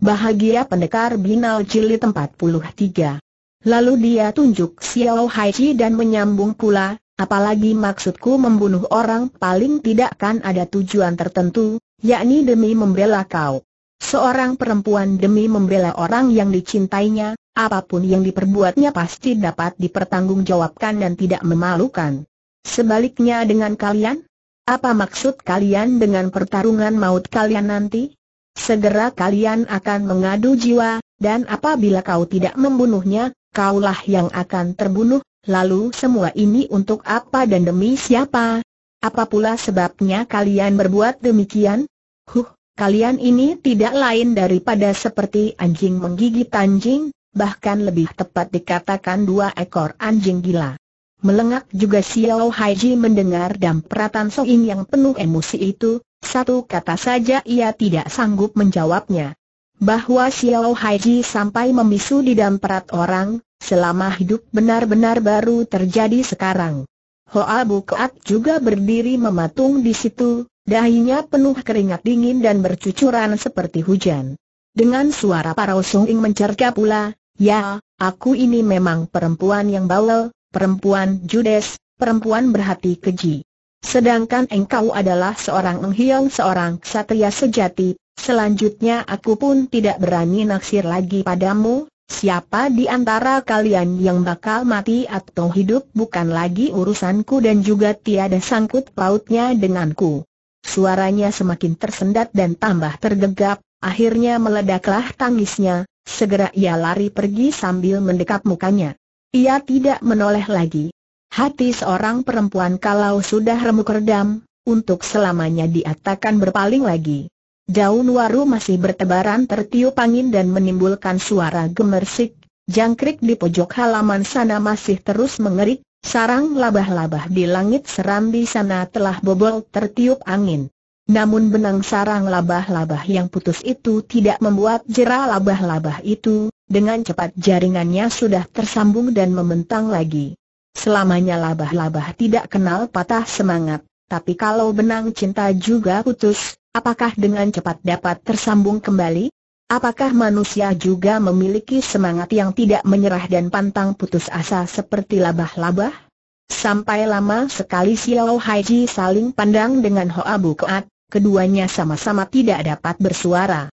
Bahagia Pendekar Binal Jili tiga. Lalu dia tunjuk Xiao Haiji dan menyambung pula, apalagi maksudku membunuh orang paling tidak kan ada tujuan tertentu, yakni demi membela kau. Seorang perempuan demi membela orang yang dicintainya, apapun yang diperbuatnya pasti dapat dipertanggungjawabkan dan tidak memalukan. Sebaliknya dengan kalian, apa maksud kalian dengan pertarungan maut kalian nanti? Segera kalian akan mengadu jiwa, dan apabila kau tidak membunuhnya, kaulah yang akan terbunuh, lalu semua ini untuk apa dan demi siapa? Apa pula sebabnya kalian berbuat demikian? Huh, kalian ini tidak lain daripada seperti anjing menggigit anjing, bahkan lebih tepat dikatakan dua ekor anjing gila. Melengak juga Xiao Haiji mendengar dampratan Soing yang penuh emosi itu, satu kata saja ia tidak sanggup menjawabnya. Bahwa Xiao Haiji sampai memisu di perat orang, selama hidup benar-benar baru terjadi sekarang. Hoa Bukat juga berdiri mematung di situ, dahinya penuh keringat dingin dan bercucuran seperti hujan. Dengan suara parau Soing mencerca pula, ya, aku ini memang perempuan yang bawel, perempuan judes, perempuan berhati keji. Sedangkan engkau adalah seorang enghiong seorang ksatria sejati, selanjutnya aku pun tidak berani naksir lagi padamu, siapa di antara kalian yang bakal mati atau hidup bukan lagi urusanku dan juga tiada sangkut pautnya denganku. Suaranya semakin tersendat dan tambah tergegap, akhirnya meledaklah tangisnya, segera ia lari pergi sambil mendekap mukanya. Ia tidak menoleh lagi. Hati seorang perempuan kalau sudah remuk redam, untuk selamanya dia takkan berpaling lagi. Daun waru masih bertebaran tertiup angin dan menimbulkan suara gemersik, jangkrik di pojok halaman sana masih terus mengerik, sarang labah-labah di langit serambi sana telah bobol tertiup angin. Namun benang sarang labah-labah yang putus itu tidak membuat jerah labah-labah itu, dengan cepat jaringannya sudah tersambung dan membentang lagi. Selamanya labah-labah tidak kenal patah semangat, tapi kalau benang cinta juga putus, apakah dengan cepat dapat tersambung kembali? Apakah manusia juga memiliki semangat yang tidak menyerah dan pantang putus asa seperti labah-labah? Sampai lama sekali Xiao Haiji saling pandang dengan Hoa Keat, keduanya sama-sama tidak dapat bersuara.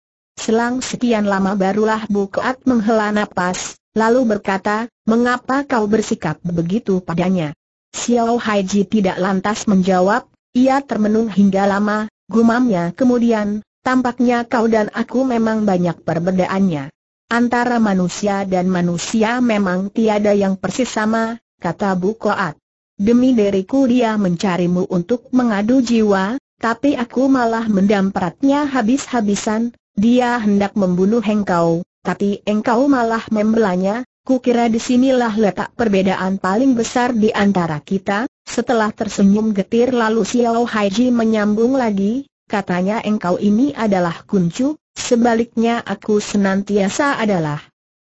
Selang sekian lama barulah Bukoat menghela nafas, lalu berkata, mengapa kau bersikap begitu padanya? Xiao Haiji tidak lantas menjawab, ia termenung hingga lama, gumamnya kemudian, tampaknya kau dan aku memang banyak perbedaannya. Antara manusia dan manusia memang tiada yang persis sama, kata Bukoat. Demi diriku dia mencarimu untuk mengadu jiwa, tapi aku malah mendampratnya habis-habisan, dia hendak membunuh engkau, tapi engkau malah membelanya, kukira disinilah letak perbedaan paling besar di antara kita. Setelah tersenyum getir lalu Xiao Haiji menyambung lagi, katanya engkau ini adalah kuncu, sebaliknya aku senantiasa adalah.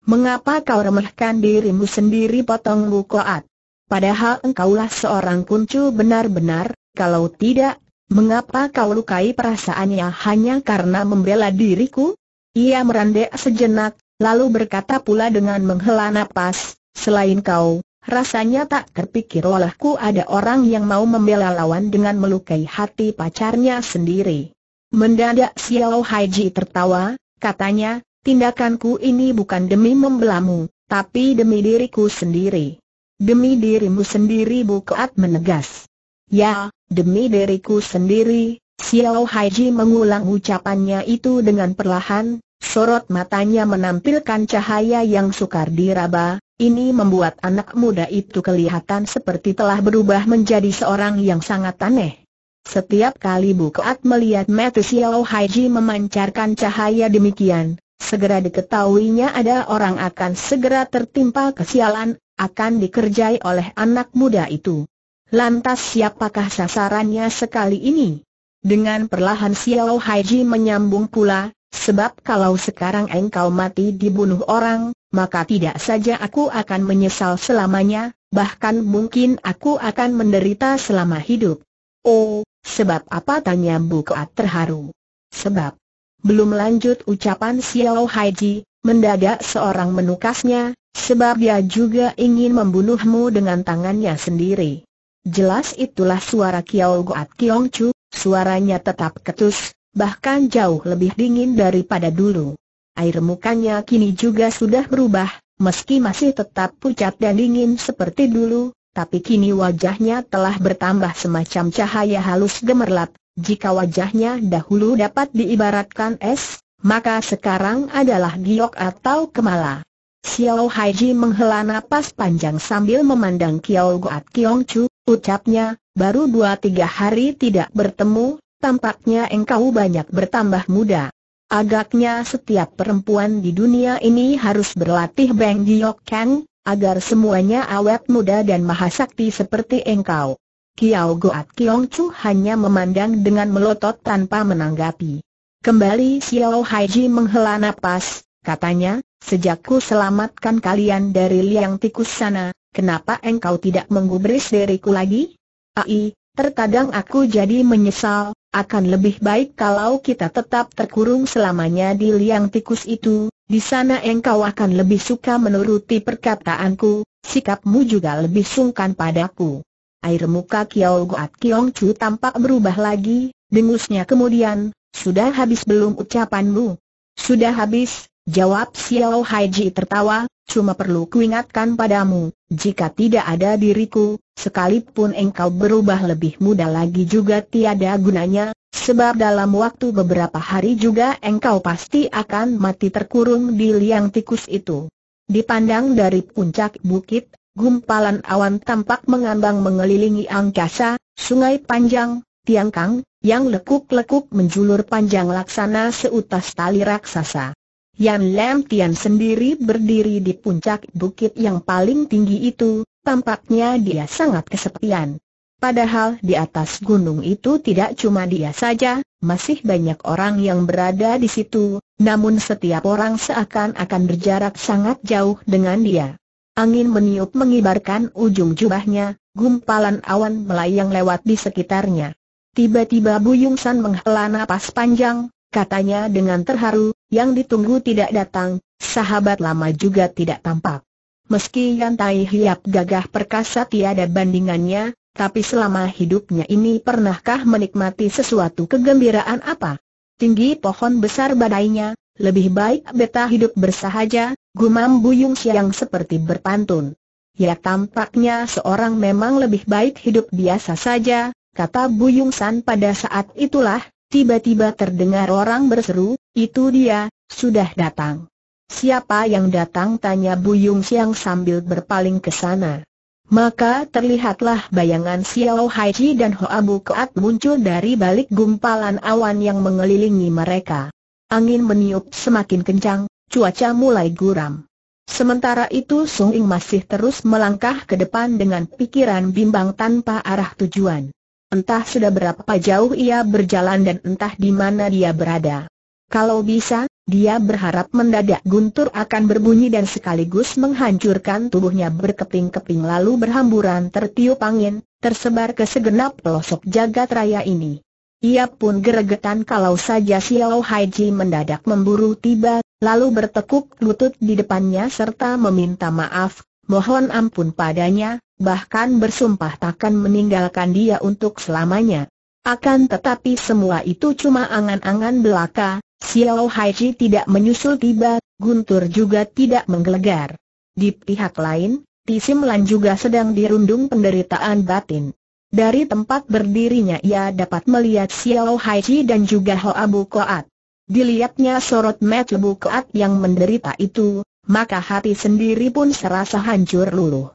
Mengapa kau remehkan dirimu sendiri potong bukoat? Padahal engkaulah seorang kuncu benar-benar, kalau tidak Mengapa kau lukai perasaannya hanya karena membela diriku? Ia merandek sejenak, lalu berkata pula dengan menghela nafas, selain kau, rasanya tak terpikir olehku ada orang yang mau membela lawan dengan melukai hati pacarnya sendiri. Mendadak Xiao Haiji tertawa, katanya, tindakanku ini bukan demi membelamu, tapi demi diriku sendiri. Demi dirimu sendiri keat menegas. Ya, demi diriku sendiri, Xiao Haiji mengulang ucapannya itu dengan perlahan, sorot matanya menampilkan cahaya yang sukar diraba, ini membuat anak muda itu kelihatan seperti telah berubah menjadi seorang yang sangat aneh. Setiap kali Bukoat melihat mata Xiao Haiji memancarkan cahaya demikian, segera diketahuinya ada orang akan segera tertimpa kesialan, akan dikerjai oleh anak muda itu. Lantas siapakah sasarannya sekali ini? Dengan perlahan Xiao Haiji menyambung pula, sebab kalau sekarang engkau mati dibunuh orang, maka tidak saja aku akan menyesal selamanya, bahkan mungkin aku akan menderita selama hidup. Oh, sebab apa tanya Bukat terharu? Sebab. Belum lanjut ucapan Xiao Haiji, mendadak seorang menukasnya, sebab dia juga ingin membunuhmu dengan tangannya sendiri. Jelas itulah suara Kiao Goat Kiong Chu, suaranya tetap ketus, bahkan jauh lebih dingin daripada dulu. Air mukanya kini juga sudah berubah, meski masih tetap pucat dan dingin seperti dulu, tapi kini wajahnya telah bertambah semacam cahaya halus gemerlap. Jika wajahnya dahulu dapat diibaratkan es, maka sekarang adalah giok atau kemala. Xiao Haiji menghela napas panjang sambil memandang Kiao Goat Kiong Chu, Ucapnya, baru dua tiga hari tidak bertemu, tampaknya engkau banyak bertambah muda. Agaknya setiap perempuan di dunia ini harus berlatih Beng Giok Kang, agar semuanya awet muda dan mahasakti seperti engkau. Kiao Goat Kiong Chu hanya memandang dengan melotot tanpa menanggapi. Kembali Xiao Haiji menghela nafas, katanya, sejakku selamatkan kalian dari liang tikus sana, kenapa engkau tidak menggubris diriku lagi? Ai, terkadang aku jadi menyesal, akan lebih baik kalau kita tetap terkurung selamanya di liang tikus itu, di sana engkau akan lebih suka menuruti perkataanku, sikapmu juga lebih sungkan padaku. Air muka Kiao Goat Kiong Chu tampak berubah lagi, dengusnya kemudian, sudah habis belum ucapanmu? Sudah habis, jawab Xiao Haiji tertawa, Cuma perlu kuingatkan padamu, jika tidak ada diriku, sekalipun engkau berubah lebih muda lagi juga tiada gunanya, sebab dalam waktu beberapa hari juga engkau pasti akan mati terkurung di liang tikus itu. Dipandang dari puncak bukit, gumpalan awan tampak mengambang mengelilingi angkasa, sungai panjang, tiangkang, yang lekuk-lekuk menjulur panjang laksana seutas tali raksasa. Yan Lam Tian sendiri berdiri di puncak bukit yang paling tinggi itu, tampaknya dia sangat kesepian. Padahal di atas gunung itu tidak cuma dia saja, masih banyak orang yang berada di situ, namun setiap orang seakan-akan berjarak sangat jauh dengan dia. Angin meniup mengibarkan ujung jubahnya, gumpalan awan melayang lewat di sekitarnya. Tiba-tiba Bu Buyung San menghela napas panjang, katanya dengan terharu, yang ditunggu tidak datang, sahabat lama juga tidak tampak. Meski Yan Tai Hiap gagah perkasa tiada bandingannya, tapi selama hidupnya ini pernahkah menikmati sesuatu kegembiraan apa? Tinggi pohon besar badainya, lebih baik beta hidup bersahaja, gumam Buyung Siang seperti berpantun. Ya tampaknya seorang memang lebih baik hidup biasa saja, kata Buyung San pada saat itulah, Tiba-tiba terdengar orang berseru, itu dia, sudah datang. Siapa yang datang tanya Bu Yung Siang sambil berpaling ke sana. Maka terlihatlah bayangan Xiao Haiji dan Hoa Bu Keat muncul dari balik gumpalan awan yang mengelilingi mereka. Angin meniup semakin kencang, cuaca mulai guram. Sementara itu Sung Ing masih terus melangkah ke depan dengan pikiran bimbang tanpa arah tujuan. Entah sudah berapa jauh ia berjalan dan entah di mana dia berada. Kalau bisa, dia berharap mendadak guntur akan berbunyi dan sekaligus menghancurkan tubuhnya berkeping-keping lalu berhamburan tertiup angin, tersebar ke segenap pelosok jagat raya ini. Ia pun geregetan kalau saja Xiao Haiji mendadak memburu tiba, lalu bertekuk lutut di depannya serta meminta maaf, mohon ampun padanya, bahkan bersumpah takkan meninggalkan dia untuk selamanya. Akan tetapi semua itu cuma angan-angan belaka, Xiao Haiji tidak menyusul tiba, Guntur juga tidak menggelegar. Di pihak lain, Tisimlan juga sedang dirundung penderitaan batin. Dari tempat berdirinya ia dapat melihat Xiao Haiji dan juga Hoa Bu Koat. Dilihatnya sorot mata Lebu Koat yang menderita itu, maka hati sendiri pun serasa hancur luluh.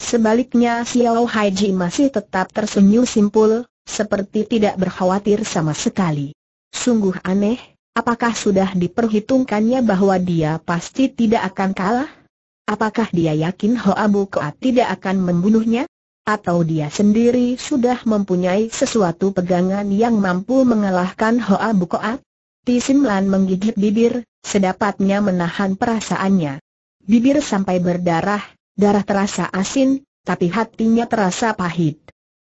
Sebaliknya Xiao Haiji masih tetap tersenyum simpul, seperti tidak berkhawatir sama sekali. Sungguh aneh, apakah sudah diperhitungkannya bahwa dia pasti tidak akan kalah? Apakah dia yakin Hoa Bukoa tidak akan membunuhnya? Atau dia sendiri sudah mempunyai sesuatu pegangan yang mampu mengalahkan Hoa Bukoa? Tisim Lan menggigit bibir, sedapatnya menahan perasaannya. Bibir sampai berdarah, darah terasa asin, tapi hatinya terasa pahit.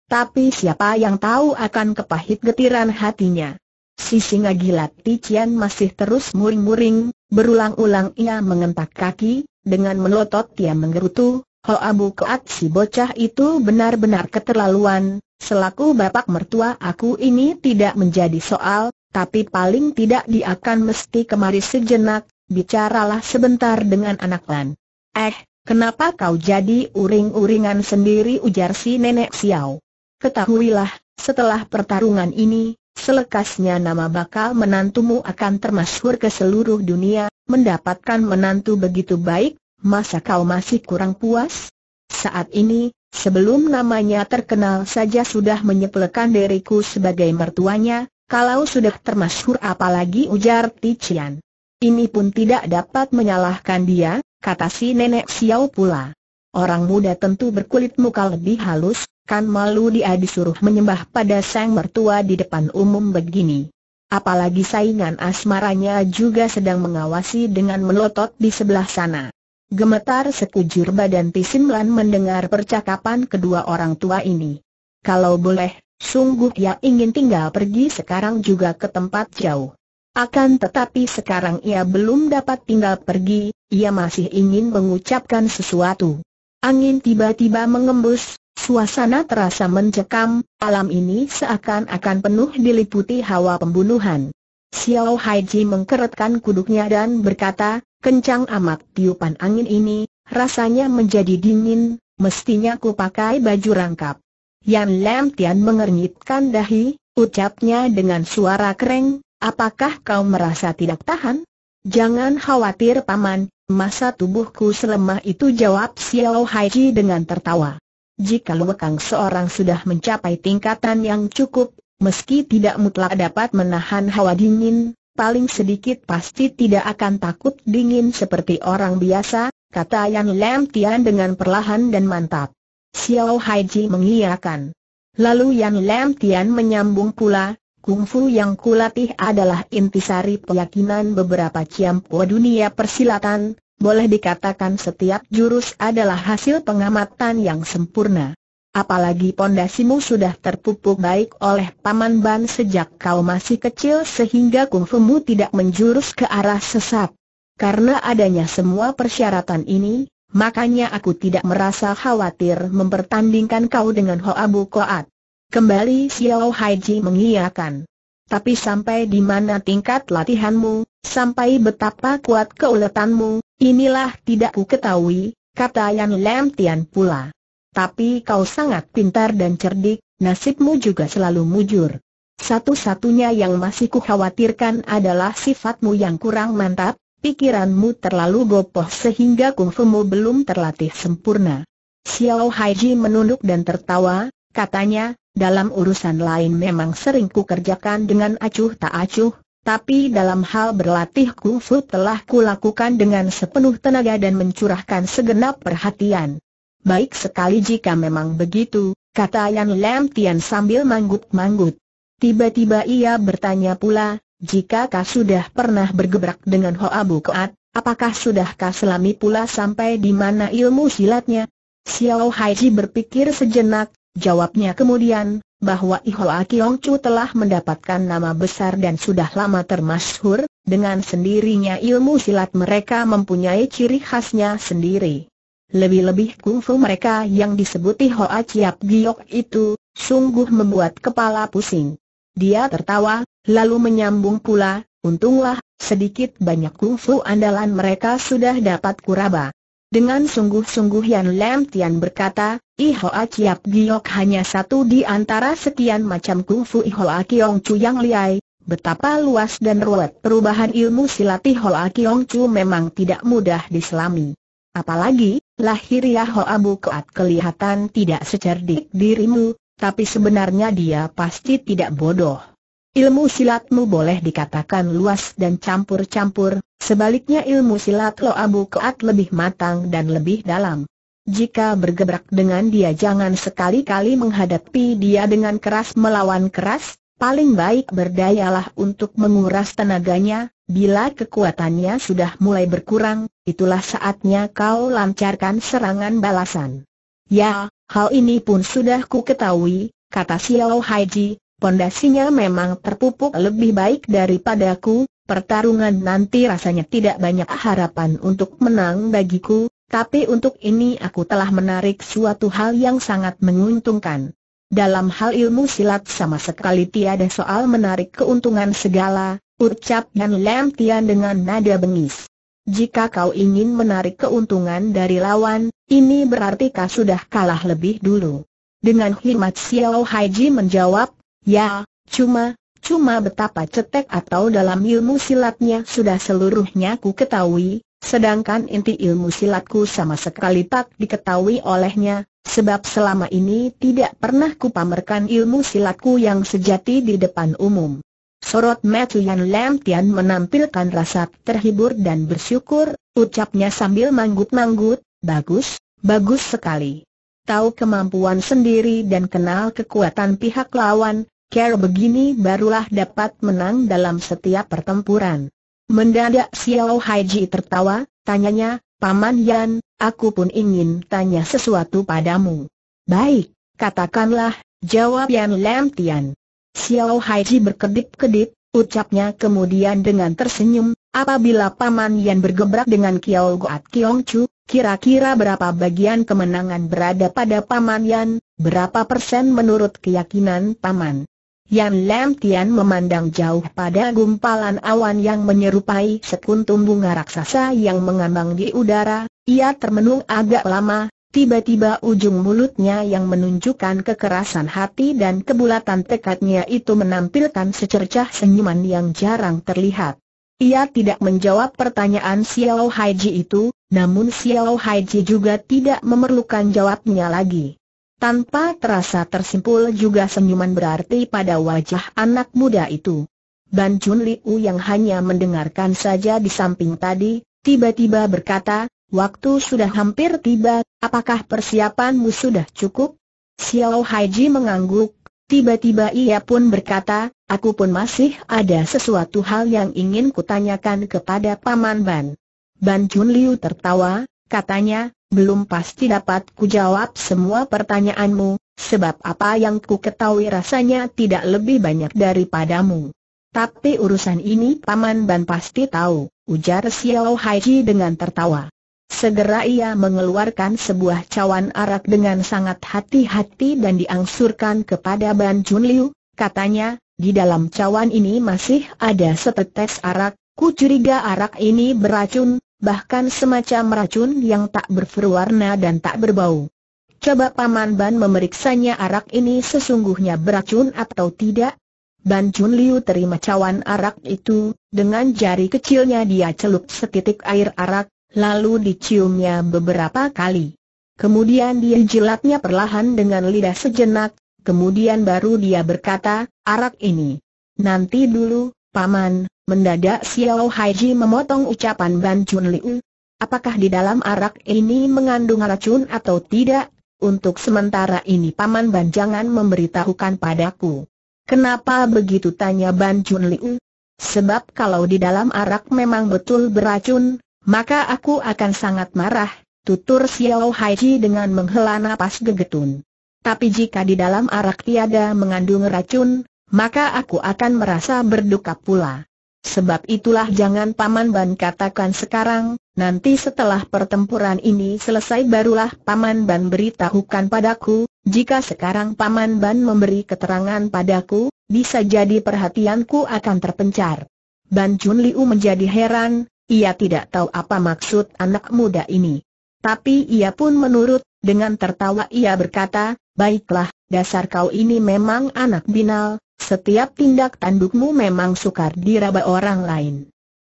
Tapi siapa yang tahu akan kepahit getiran hatinya? Si singa gila Tician masih terus muring-muring, berulang-ulang ia mengentak kaki, dengan melotot ia menggerutu, Abu Keat si bocah itu benar-benar keterlaluan, selaku bapak mertua aku ini tidak menjadi soal, tapi paling tidak dia akan mesti kemari sejenak, bicaralah sebentar dengan anak Lan. Eh, Kenapa kau jadi uring-uringan sendiri ujar si nenek Xiao. Ketahuilah, setelah pertarungan ini, selekasnya nama bakal menantumu akan termasyhur ke seluruh dunia, mendapatkan menantu begitu baik, masa kau masih kurang puas? Saat ini, sebelum namanya terkenal saja sudah menyepelekan diriku sebagai mertuanya, kalau sudah termasyhur apalagi ujar Tician. Ini pun tidak dapat menyalahkan dia, kata si nenek Xiao pula. Orang muda tentu berkulit muka lebih halus, kan malu dia disuruh menyembah pada sang mertua di depan umum begini. Apalagi saingan asmaranya juga sedang mengawasi dengan melotot di sebelah sana. Gemetar sekujur badan Tisimlan mendengar percakapan kedua orang tua ini. Kalau boleh, sungguh ia ingin tinggal pergi sekarang juga ke tempat jauh. Akan tetapi sekarang ia belum dapat tinggal pergi, ia masih ingin mengucapkan sesuatu. Angin tiba-tiba mengembus, suasana terasa mencekam, alam ini seakan-akan penuh diliputi hawa pembunuhan. Xiao Haiji mengkeretkan kuduknya dan berkata, kencang amat tiupan angin ini, rasanya menjadi dingin, mestinya ku pakai baju rangkap. Yan Lam Tian mengernyitkan dahi, ucapnya dengan suara kering, Apakah kau merasa tidak tahan? Jangan khawatir paman, masa tubuhku selemah itu jawab Xiao Haiji dengan tertawa. Jika lewekang seorang sudah mencapai tingkatan yang cukup, meski tidak mutlak dapat menahan hawa dingin, paling sedikit pasti tidak akan takut dingin seperti orang biasa, kata Yan Lam Tian dengan perlahan dan mantap. Xiao Haiji mengiyakan. Lalu Yan Lam Tian menyambung pula, Kungfu yang kulatih adalah intisari keyakinan beberapa ciampu dunia persilatan, boleh dikatakan setiap jurus adalah hasil pengamatan yang sempurna. Apalagi pondasimu sudah terpupuk baik oleh Paman Ban sejak kau masih kecil sehingga kungfumu tidak menjurus ke arah sesat. Karena adanya semua persyaratan ini, makanya aku tidak merasa khawatir mempertandingkan kau dengan Hoa Bu Koat. Kembali Xiao Haiji mengiyakan. Tapi sampai di mana tingkat latihanmu, sampai betapa kuat keuletanmu, inilah tidak ku ketahui, kata Yan Lam Tian pula. Tapi kau sangat pintar dan cerdik, nasibmu juga selalu mujur. Satu-satunya yang masih ku khawatirkan adalah sifatmu yang kurang mantap, pikiranmu terlalu gopoh sehingga kungfumu belum terlatih sempurna. Xiao Haiji menunduk dan tertawa, katanya, dalam urusan lain memang sering ku kerjakan dengan acuh tak acuh, tapi dalam hal berlatih kungfu telah ku lakukan dengan sepenuh tenaga dan mencurahkan segenap perhatian. Baik sekali jika memang begitu, kata Yan Lam Tian sambil manggut-manggut. Tiba-tiba ia bertanya pula, jika kau sudah pernah bergebrak dengan Hoa Keat, apakah sudah kau selami pula sampai di mana ilmu silatnya? Xiao Haiji berpikir sejenak, Jawabnya kemudian, bahwa Ihoa Kiong Chu telah mendapatkan nama besar dan sudah lama termasyhur, dengan sendirinya ilmu silat mereka mempunyai ciri khasnya sendiri. Lebih-lebih kungfu mereka yang disebut Ihoa Chiap Giok itu, sungguh membuat kepala pusing. Dia tertawa, lalu menyambung pula, untunglah, sedikit banyak kungfu andalan mereka sudah dapat kuraba. Dengan sungguh-sungguh Yan Lam Tian berkata, Ihoa Chiap Giok hanya satu di antara sekian macam kungfu Ihoa Kiong Chu yang liai, betapa luas dan ruwet perubahan ilmu silat Ihoa Kiong Chu memang tidak mudah diselami. Apalagi, lahir Yahoa Bukoat kelihatan tidak secerdik dirimu, tapi sebenarnya dia pasti tidak bodoh. Ilmu silatmu boleh dikatakan luas dan campur-campur, Sebaliknya ilmu silat Lo Abu Koat lebih matang dan lebih dalam. Jika bergebrak dengan dia jangan sekali-kali menghadapi dia dengan keras melawan keras, paling baik berdayalah untuk menguras tenaganya, bila kekuatannya sudah mulai berkurang, itulah saatnya kau lancarkan serangan balasan. Ya, hal ini pun sudah ku ketahui, kata Xiao Haiji, pondasinya memang terpupuk lebih baik daripadaku, pertarungan nanti rasanya tidak banyak harapan untuk menang bagiku, tapi untuk ini aku telah menarik suatu hal yang sangat menguntungkan. Dalam hal ilmu silat sama sekali tiada soal menarik keuntungan segala, ucap Yan Lam Tian dengan nada bengis. Jika kau ingin menarik keuntungan dari lawan, ini berarti kau sudah kalah lebih dulu. Dengan hikmat Xiao Haiji menjawab, ya, cuma, Cuma betapa cetek atau dalam ilmu silatnya sudah seluruhnya ku ketahui, sedangkan inti ilmu silatku sama sekali tak diketahui olehnya, sebab selama ini tidak pernah ku pamerkan ilmu silatku yang sejati di depan umum. Sorot Yan Lam Tian menampilkan rasa terhibur dan bersyukur, ucapnya sambil manggut-manggut, bagus, bagus sekali. Tahu kemampuan sendiri dan kenal kekuatan pihak lawan, Ker begini barulah dapat menang dalam setiap pertempuran. Mendadak Xiao Haiji tertawa, tanyanya, Paman Yan, aku pun ingin tanya sesuatu padamu. Baik, katakanlah, jawab Yan Lam Tian. Xiao Haiji berkedip-kedip, ucapnya kemudian dengan tersenyum, apabila Paman Yan bergebrak dengan Kiao Goat Kiong Chu, kira-kira berapa bagian kemenangan berada pada Paman Yan, berapa persen menurut keyakinan Paman? Yan Lam Tian memandang jauh pada gumpalan awan yang menyerupai sekuntum bunga raksasa yang mengambang di udara, ia termenung agak lama, tiba-tiba ujung mulutnya yang menunjukkan kekerasan hati dan kebulatan tekadnya itu menampilkan secercah senyuman yang jarang terlihat. Ia tidak menjawab pertanyaan Xiao Haiji itu, namun Xiao Haiji juga tidak memerlukan jawabnya lagi. Tanpa terasa tersimpul juga senyuman berarti pada wajah anak muda itu. Ban Chun Liu yang hanya mendengarkan saja di samping tadi, tiba-tiba berkata, Waktu sudah hampir tiba, apakah persiapanmu sudah cukup? Xiao Haiji mengangguk, tiba-tiba ia pun berkata, Aku pun masih ada sesuatu hal yang ingin kutanyakan kepada Paman Ban. Ban Chun Liu tertawa, katanya, belum pasti dapat kujawab semua pertanyaanmu, sebab apa yang ku ketahui rasanya tidak lebih banyak daripadamu. Tapi urusan ini Paman Ban pasti tahu, ujar Xiao Haiji dengan tertawa. Segera ia mengeluarkan sebuah cawan arak dengan sangat hati-hati dan diangsurkan kepada Ban Junliu, Liu, katanya, di dalam cawan ini masih ada setetes arak, ku curiga arak ini beracun, bahkan semacam racun yang tak berwarna dan tak berbau. Coba Paman Ban memeriksanya arak ini sesungguhnya beracun atau tidak? Ban Jun Liu terima cawan arak itu, dengan jari kecilnya dia celup setitik air arak, lalu diciumnya beberapa kali. Kemudian dia jilatnya perlahan dengan lidah sejenak, kemudian baru dia berkata, arak ini. Nanti dulu, Paman, Mendadak Xiao Haiji memotong ucapan Ban Chun Liu. Apakah di dalam arak ini mengandung racun atau tidak? Untuk sementara ini Paman Ban jangan memberitahukan padaku. Kenapa begitu tanya Ban Chun Liu? Sebab kalau di dalam arak memang betul beracun, maka aku akan sangat marah, tutur Xiao Haiji dengan menghela napas gegetun. Tapi jika di dalam arak tiada mengandung racun, maka aku akan merasa berduka pula. Sebab itulah jangan Paman Ban katakan sekarang, nanti setelah pertempuran ini selesai barulah Paman Ban beritahukan padaku, jika sekarang Paman Ban memberi keterangan padaku, bisa jadi perhatianku akan terpencar. Ban Chun Liu menjadi heran, ia tidak tahu apa maksud anak muda ini. Tapi ia pun menurut, dengan tertawa ia berkata, baiklah, dasar kau ini memang anak binal, setiap tindak tandukmu memang sukar diraba orang lain.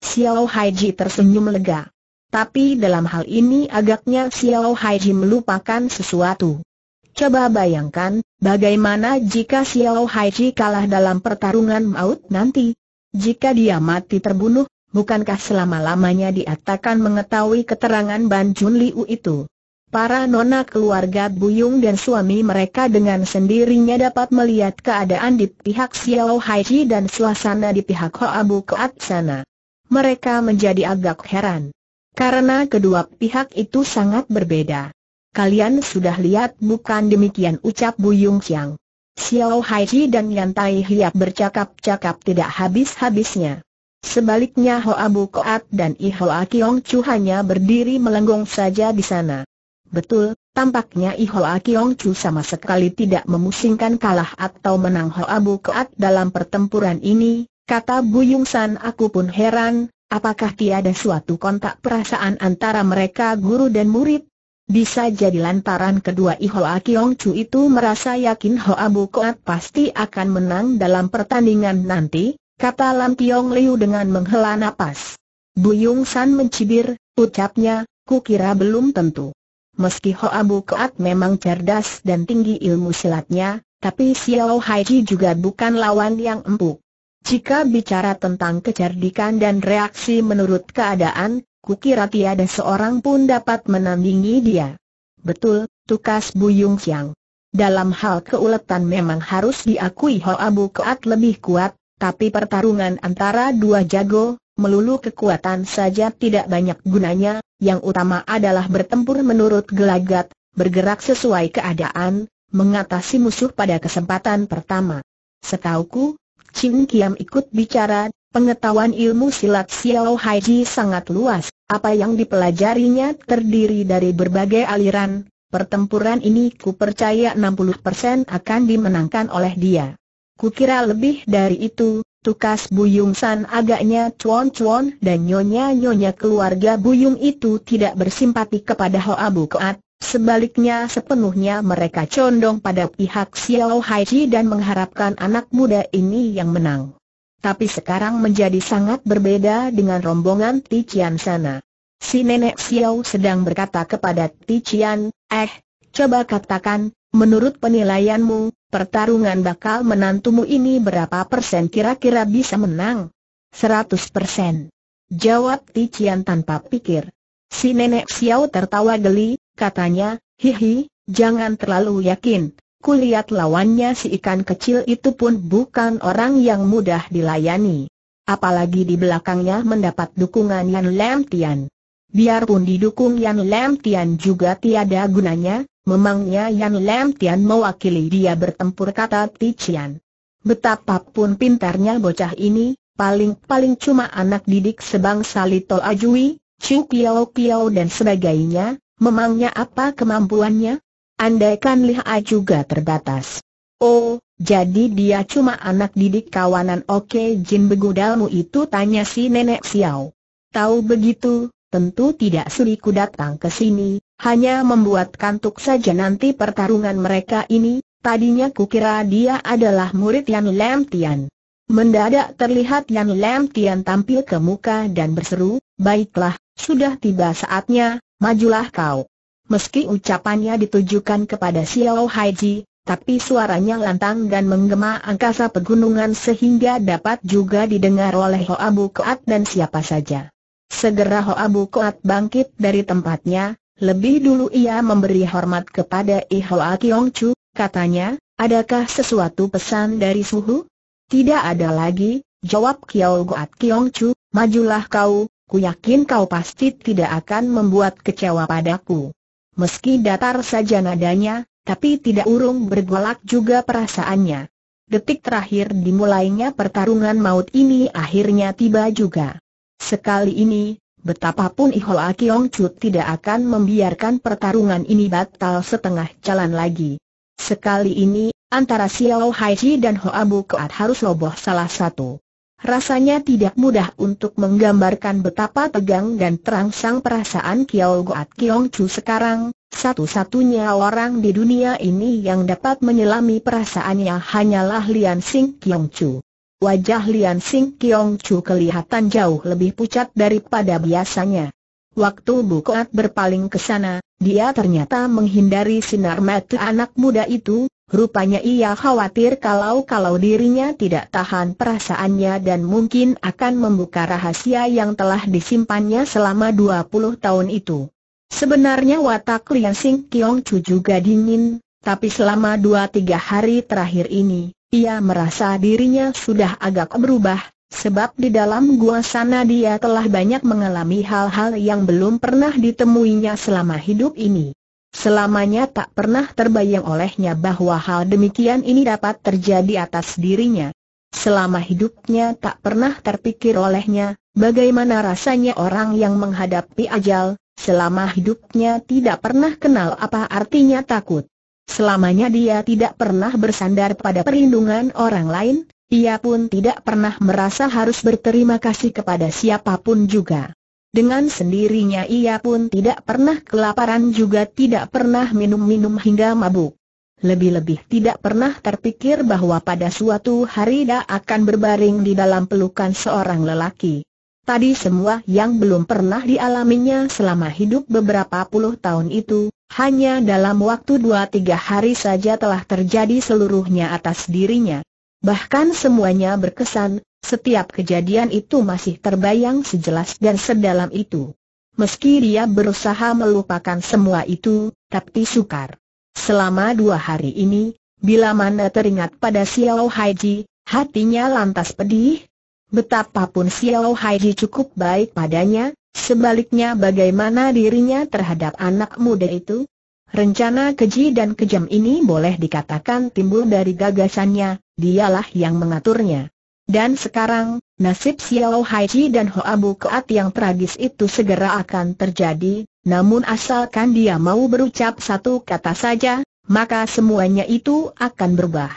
Xiao Haiji tersenyum lega. Tapi dalam hal ini agaknya Xiao Haiji melupakan sesuatu. Coba bayangkan, bagaimana jika Xiao Haiji kalah dalam pertarungan maut nanti? Jika dia mati terbunuh, bukankah selama-lamanya dia takkan mengetahui keterangan Ban Chun Liu itu? Para nona keluarga Buyung dan suami mereka dengan sendirinya dapat melihat keadaan di pihak Xiao Haiji dan suasana di pihak Hoa Bu Keat sana. Mereka menjadi agak heran. Karena kedua pihak itu sangat berbeda. Kalian sudah lihat bukan demikian ucap Buyung Xiang. Xiao Haiji dan Yan Tai Hiap bercakap-cakap tidak habis-habisnya. Sebaliknya Hoa Bu Koat dan I Hoa Kiong Chu hanya berdiri melenggong saja di sana. Betul, tampaknya Ihoa Kiong Chu sama sekali tidak memusingkan kalah atau menang Hoa Keat dalam pertempuran ini, kata Buyung San aku pun heran, apakah tiada suatu kontak perasaan antara mereka guru dan murid? Bisa jadi lantaran kedua Ihoa Kiong Chu itu merasa yakin Hoa Keat pasti akan menang dalam pertandingan nanti, kata Lam Tiong Liu dengan menghela napas. Buyung San mencibir, ucapnya, Ku kira belum tentu. Meski Hoabu Keat memang cerdas dan tinggi ilmu silatnya, tapi Xiao Haiji juga bukan lawan yang empuk. Jika bicara tentang kecerdikan dan reaksi menurut keadaan, kukira tiada seorang pun dapat menandingi dia. Betul, tukas Buyung Siang. Dalam hal keuletan memang harus diakui Hoa Bu Keat lebih kuat, tapi pertarungan antara dua jago, melulu kekuatan saja tidak banyak gunanya, yang utama adalah bertempur menurut gelagat, bergerak sesuai keadaan, mengatasi musuh pada kesempatan pertama. Setauku, Ching Kiam ikut bicara, pengetahuan ilmu silat Xiao Haiji sangat luas, apa yang dipelajarinya terdiri dari berbagai aliran, pertempuran ini ku percaya 60% akan dimenangkan oleh dia. Kukira lebih dari itu, Tukas Buyung San agaknya cuan-cuan dan nyonya-nyonya keluarga Buyung itu tidak bersimpati kepada Hoa Bu Keat. Sebaliknya sepenuhnya mereka condong pada pihak Xiao Haiji dan mengharapkan anak muda ini yang menang. Tapi sekarang menjadi sangat berbeda dengan rombongan Tician sana. Si nenek Xiao sedang berkata kepada Tician, eh, coba katakan, Menurut penilaianmu, pertarungan bakal menantumu ini berapa persen kira-kira bisa menang? 100 persen. Jawab Tician tanpa pikir. Si nenek Xiao tertawa geli, katanya, hihi, jangan terlalu yakin. Kulihat lawannya si ikan kecil itu pun bukan orang yang mudah dilayani. Apalagi di belakangnya mendapat dukungan Yan Lam Tian. Biarpun didukung Yan Lam Tian juga tiada gunanya, Memangnya Yan Lam Tian mewakili dia bertempur kata Tician. Betapapun pintarnya bocah ini, paling-paling cuma anak didik sebangsa Lito Ajui, Chiu Kiao Kiao dan sebagainya, memangnya apa kemampuannya? Andaikan Lihai juga terbatas. Oh, jadi dia cuma anak didik kawanan Oke Jin begudalmu itu tanya si nenek Xiao. Tahu begitu, tentu tidak suriku datang ke sini, hanya membuat kantuk saja nanti pertarungan mereka ini, tadinya kukira dia adalah murid Yan Lam Tian. Mendadak terlihat Yan Lam Tian tampil ke muka dan berseru, baiklah, sudah tiba saatnya, majulah kau. Meski ucapannya ditujukan kepada Xiao Haiji, tapi suaranya lantang dan menggema angkasa pegunungan sehingga dapat juga didengar oleh Hoa Koat dan siapa saja. Segera Hoa Koat bangkit dari tempatnya, lebih dulu ia memberi hormat kepada Ihoa Kiong Chu, katanya, adakah sesuatu pesan dari Suhu? Tidak ada lagi, jawab Kiao Goat Kiong Chu, majulah kau, ku yakin kau pasti tidak akan membuat kecewa padaku. Meski datar saja nadanya, tapi tidak urung bergolak juga perasaannya. Detik terakhir dimulainya pertarungan maut ini akhirnya tiba juga. Sekali ini, Betapapun Ihoa Kiong Chu tidak akan membiarkan pertarungan ini batal setengah jalan lagi. Sekali ini, antara Xiao Haiji dan Hoa Bu Keat harus roboh salah satu. Rasanya tidak mudah untuk menggambarkan betapa tegang dan terangsang perasaan Kiao Goat Kiong Chu sekarang, satu-satunya orang di dunia ini yang dapat menyelami perasaannya hanyalah Lian Sing Kiong Chu. Wajah Lian Sing Kiong Chu kelihatan jauh lebih pucat daripada biasanya. Waktu Koat berpaling ke sana, dia ternyata menghindari sinar mata anak muda itu, rupanya ia khawatir kalau-kalau dirinya tidak tahan perasaannya dan mungkin akan membuka rahasia yang telah disimpannya selama 20 tahun itu. Sebenarnya watak Lian Sing Kiong Chu juga dingin, tapi selama 2 tiga hari terakhir ini, ia merasa dirinya sudah agak berubah, sebab di dalam gua sana dia telah banyak mengalami hal-hal yang belum pernah ditemuinya selama hidup ini. Selamanya tak pernah terbayang olehnya bahwa hal demikian ini dapat terjadi atas dirinya. Selama hidupnya tak pernah terpikir olehnya, bagaimana rasanya orang yang menghadapi ajal, selama hidupnya tidak pernah kenal apa artinya takut. Selamanya dia tidak pernah bersandar pada perlindungan orang lain, ia pun tidak pernah merasa harus berterima kasih kepada siapapun juga. Dengan sendirinya ia pun tidak pernah kelaparan juga tidak pernah minum-minum hingga mabuk. Lebih-lebih tidak pernah terpikir bahwa pada suatu hari dia akan berbaring di dalam pelukan seorang lelaki. Tadi semua yang belum pernah dialaminya selama hidup beberapa puluh tahun itu, hanya dalam waktu dua tiga hari saja telah terjadi seluruhnya atas dirinya. Bahkan semuanya berkesan, setiap kejadian itu masih terbayang sejelas dan sedalam itu. Meski dia berusaha melupakan semua itu, tapi sukar. Selama dua hari ini, bila mana teringat pada Xiao Haiji, hatinya lantas pedih. Betapapun Xiao Haiji cukup baik padanya, Sebaliknya bagaimana dirinya terhadap anak muda itu? Rencana keji dan kejam ini boleh dikatakan timbul dari gagasannya, dialah yang mengaturnya. Dan sekarang, nasib Xiao Haiji dan Ho Abu Keat yang tragis itu segera akan terjadi, namun asalkan dia mau berucap satu kata saja, maka semuanya itu akan berubah.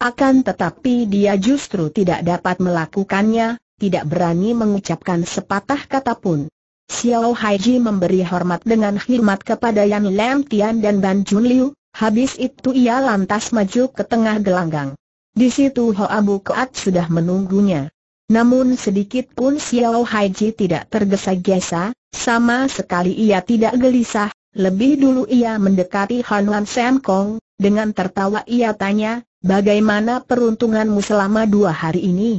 Akan tetapi dia justru tidak dapat melakukannya, tidak berani mengucapkan sepatah kata pun. Xiao Haiji memberi hormat dengan hormat kepada Yan Lam Tian dan Ban Junliu. Liu, habis itu ia lantas maju ke tengah gelanggang. Di situ Ho Abu Keat sudah menunggunya. Namun sedikit pun Xiao Haiji tidak tergesa-gesa, sama sekali ia tidak gelisah, lebih dulu ia mendekati Han Wan Sam Kong, dengan tertawa ia tanya, bagaimana peruntunganmu selama dua hari ini?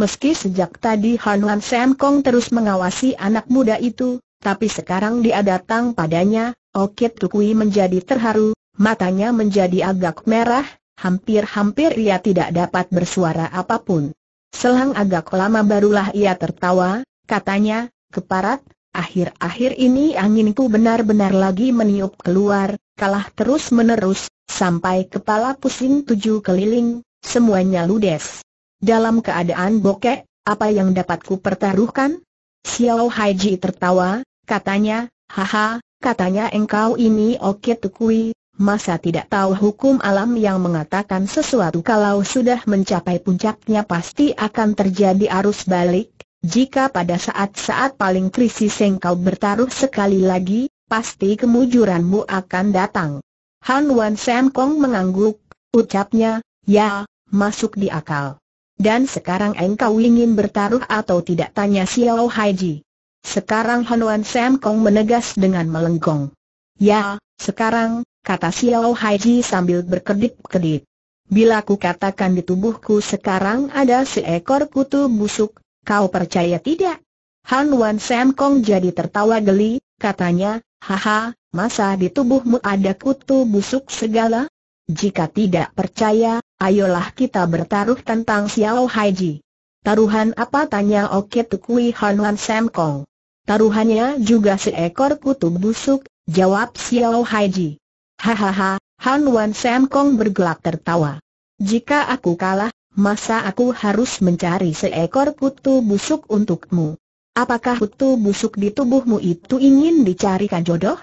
Meski sejak tadi Hanuan Sam Kong terus mengawasi anak muda itu, tapi sekarang dia datang padanya, Okit Tukui menjadi terharu, matanya menjadi agak merah, hampir-hampir ia tidak dapat bersuara apapun. Selang agak lama barulah ia tertawa, katanya, keparat, akhir-akhir ini anginku benar-benar lagi meniup keluar, kalah terus-menerus, sampai kepala pusing tujuh keliling, semuanya ludes. Dalam keadaan bokek, apa yang dapat ku pertaruhkan? Xiao Haiji tertawa, katanya, haha, katanya engkau ini oke tukui, masa tidak tahu hukum alam yang mengatakan sesuatu kalau sudah mencapai puncaknya pasti akan terjadi arus balik, jika pada saat-saat paling krisis engkau bertaruh sekali lagi, pasti kemujuranmu akan datang. Han Wan Sam Kong mengangguk, ucapnya, ya, masuk di akal. Dan sekarang engkau ingin bertaruh atau tidak tanya Xiao Haiji. Sekarang Hanuan Sam Kong menegas dengan melengkung. Ya, sekarang, kata Xiao Haiji sambil berkedip-kedip. Bila ku katakan di tubuhku sekarang ada seekor kutu busuk, kau percaya tidak? Han Wan Sam Kong jadi tertawa geli, katanya, haha, masa di tubuhmu ada kutu busuk segala? Jika tidak percaya, Ayolah kita bertaruh tentang Xiao Haiji. Taruhan apa tanya Oke Tukui Hanwan Sam Kong. Taruhannya juga seekor kutu busuk, jawab Xiao Haiji. Hahaha, Hanwan Sam Kong bergelak tertawa. Jika aku kalah, masa aku harus mencari seekor kutu busuk untukmu? Apakah kutu busuk di tubuhmu itu ingin dicarikan jodoh?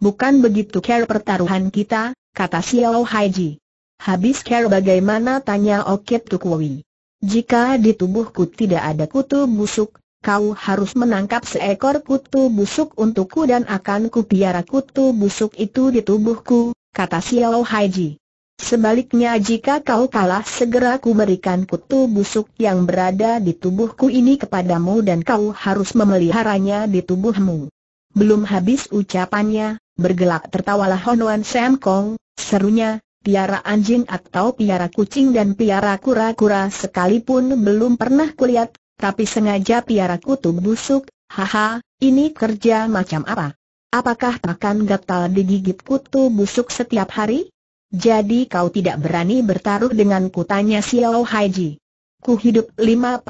Bukan begitu care pertaruhan kita, kata Xiao Haiji. Habis care bagaimana tanya Okit Tukwui. Jika di tubuhku tidak ada kutu busuk, kau harus menangkap seekor kutu busuk untukku dan akan kupiara kutu busuk itu di tubuhku, kata Xiao Haiji. Sebaliknya jika kau kalah segera ku berikan kutu busuk yang berada di tubuhku ini kepadamu dan kau harus memeliharanya di tubuhmu. Belum habis ucapannya, bergelak tertawalah Honuan Sam Kong, serunya, piara anjing atau piara kucing dan piara kura-kura sekalipun belum pernah kulihat, tapi sengaja piara kutu busuk, haha, ini kerja macam apa? Apakah takkan gatal digigit kutu busuk setiap hari? Jadi kau tidak berani bertaruh dengan kutanya Xiao Haiji. Ku hidup 58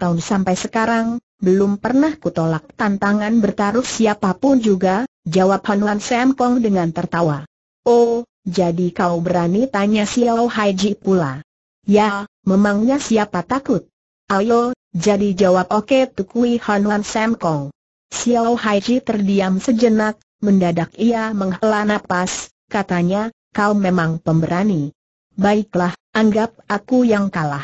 tahun sampai sekarang, belum pernah kutolak tantangan bertaruh siapapun juga, jawab Hanuan Sam Kong dengan tertawa. Oh, jadi kau berani tanya Xiao Haiji pula? Ya, memangnya siapa takut? Ayo, jadi jawab oke Tukui Hanwan Sam Kong. Xiao Haiji terdiam sejenak, mendadak ia menghela napas, katanya, kau memang pemberani. Baiklah, anggap aku yang kalah.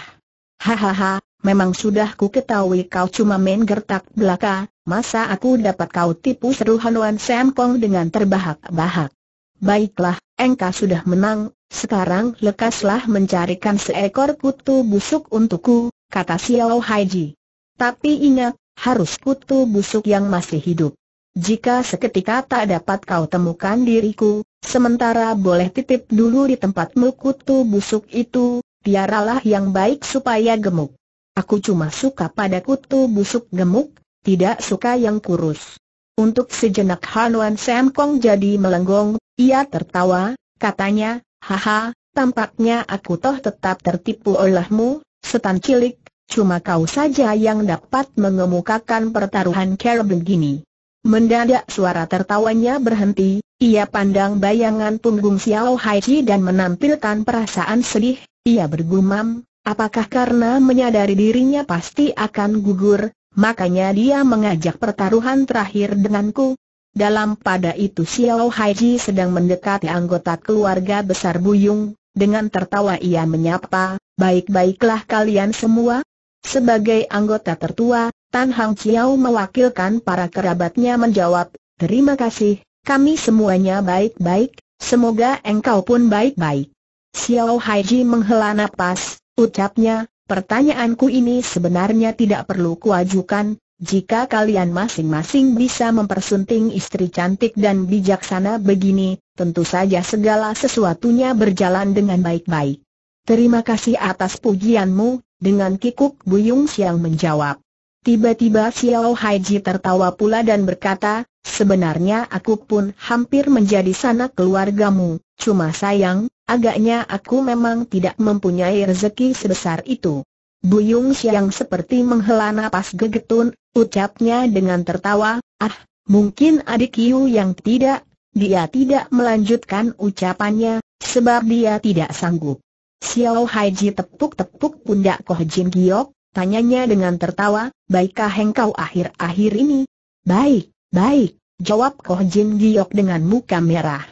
Hahaha, memang sudah ku ketahui kau cuma main gertak belaka, masa aku dapat kau tipu seru Hanuan Sam Kong dengan terbahak-bahak. Baiklah, engkau sudah menang, sekarang lekaslah mencarikan seekor kutu busuk untukku, kata Xiao Haiji. Tapi ingat, harus kutu busuk yang masih hidup. Jika seketika tak dapat kau temukan diriku, sementara boleh titip dulu di tempatmu kutu busuk itu, biaralah yang baik supaya gemuk. Aku cuma suka pada kutu busuk gemuk, tidak suka yang kurus. Untuk sejenak Hanuan Sam Kong jadi melenggong, ia tertawa, katanya, haha, tampaknya aku toh tetap tertipu olehmu, setan cilik, cuma kau saja yang dapat mengemukakan pertaruhan kera begini. Mendadak suara tertawanya berhenti, ia pandang bayangan punggung Xiao Haiji dan menampilkan perasaan sedih, ia bergumam, apakah karena menyadari dirinya pasti akan gugur, makanya dia mengajak pertaruhan terakhir denganku. Dalam pada itu Xiao Haiji sedang mendekati anggota keluarga besar Buyung, dengan tertawa ia menyapa, baik-baiklah kalian semua. Sebagai anggota tertua, Tan Hang Xiao mewakilkan para kerabatnya menjawab, terima kasih, kami semuanya baik-baik, semoga engkau pun baik-baik. Xiao Haiji menghela napas, ucapnya, Pertanyaanku ini sebenarnya tidak perlu kuajukan, jika kalian masing-masing bisa mempersunting istri cantik dan bijaksana begini, tentu saja segala sesuatunya berjalan dengan baik-baik. Terima kasih atas pujianmu, dengan kikuk Buyung Siang menjawab. Tiba-tiba Xiao Haiji tertawa pula dan berkata, sebenarnya aku pun hampir menjadi sanak keluargamu, cuma sayang, Agaknya aku memang tidak mempunyai rezeki sebesar itu. Buyung Siang seperti menghela nafas gegetun, ucapnya dengan tertawa, ah, mungkin adik Yu yang tidak, dia tidak melanjutkan ucapannya, sebab dia tidak sanggup. Xiao Haiji tepuk-tepuk pundak Koh Jin Giok, tanyanya dengan tertawa, baikkah engkau akhir-akhir ini? Baik, baik, jawab Koh Jin Giok dengan muka merah.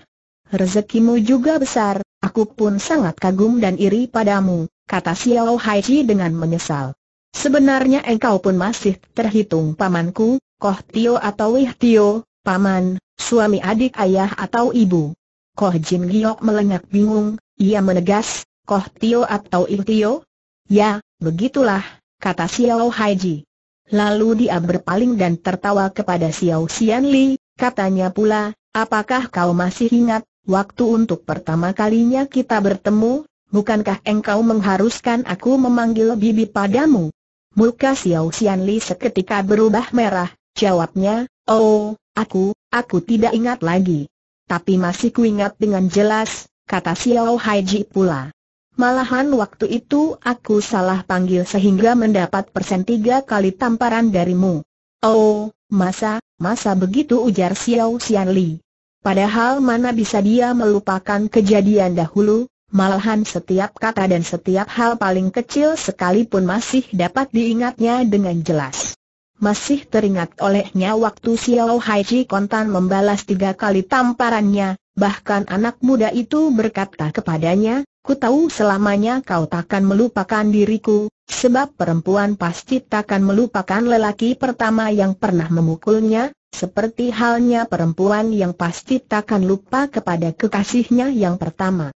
Rezekimu juga besar, Aku pun sangat kagum dan iri padamu, kata Xiao Haiji dengan menyesal. Sebenarnya engkau pun masih terhitung pamanku, Koh Tio atau Wih Tio, paman, suami adik ayah atau ibu. Koh Jin Giok melengak bingung, ia menegas, Koh Tio atau Ih Tio? Ya, begitulah, kata Xiao Haiji. Lalu dia berpaling dan tertawa kepada Xiao Xian Li, katanya pula, apakah kau masih ingat, Waktu untuk pertama kalinya kita bertemu, bukankah engkau mengharuskan aku memanggil bibi padamu? Muka Xiao Xianli Li seketika berubah merah, jawabnya, oh, aku, aku tidak ingat lagi. Tapi masih kuingat dengan jelas, kata Xiao Haiji pula. Malahan waktu itu aku salah panggil sehingga mendapat persen tiga kali tamparan darimu. Oh, masa, masa begitu ujar Xiao Xianli. Padahal mana bisa dia melupakan kejadian dahulu, malahan setiap kata dan setiap hal paling kecil sekalipun masih dapat diingatnya dengan jelas. Masih teringat olehnya waktu Xiao Haiji Kontan membalas tiga kali tamparannya, bahkan anak muda itu berkata kepadanya, ku tahu selamanya kau takkan melupakan diriku, sebab perempuan pasti takkan melupakan lelaki pertama yang pernah memukulnya, seperti halnya perempuan yang pasti takkan lupa kepada kekasihnya yang pertama.